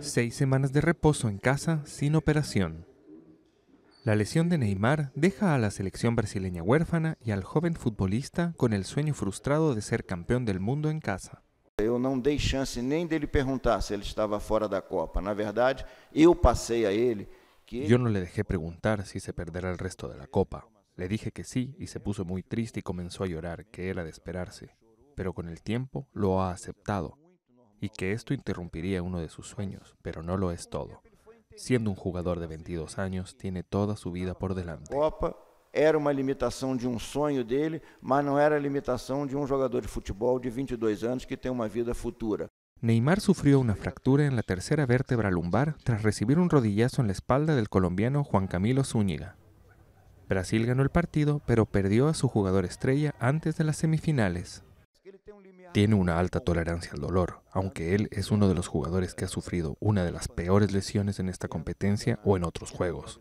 Seis semanas de reposo en casa sin operación. La lesión de Neymar deja a la selección brasileña huérfana y al joven futbolista con el sueño frustrado de ser campeón del mundo en casa. no dei chance Copa. Na verdade, eu passei a ele que Yo no le dejé preguntar si se perderá el resto de la Copa. Le dije que sí y se puso muy triste y comenzó a llorar, que era de esperarse. Pero con el tiempo lo ha aceptado y que esto interrumpiría uno de sus sueños, pero no lo es todo. Siendo un jugador de 22 años, tiene toda su vida por delante. era una limitación de um sonho dele, mas não era a de um jogador de futebol de 22 e anos que tem uma vida futura. Neymar sufrió una fractura en la tercera vértebra lumbar tras recibir un rodillazo en la espalda del colombiano Juan Camilo Zúñiga. Brasil ganó el partido, pero perdió a su jugador estrella antes de las semifinales. Tiene una alta tolerancia al dolor, aunque él es uno de los jugadores que ha sufrido una de las peores lesiones en esta competencia o en otros juegos.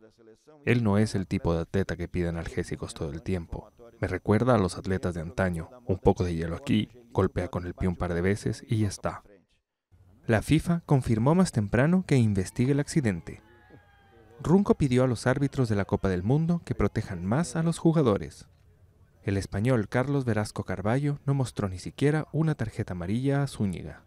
Él no es el tipo de atleta que pide analgésicos todo el tiempo. Me recuerda a los atletas de antaño, un poco de hielo aquí, golpea con el pie un par de veces y ya está. La FIFA confirmó más temprano que investigue el accidente. Runco pidió a los árbitros de la Copa del Mundo que protejan más a los jugadores. El español Carlos Verasco Carballo no mostró ni siquiera una tarjeta amarilla a Zúñiga.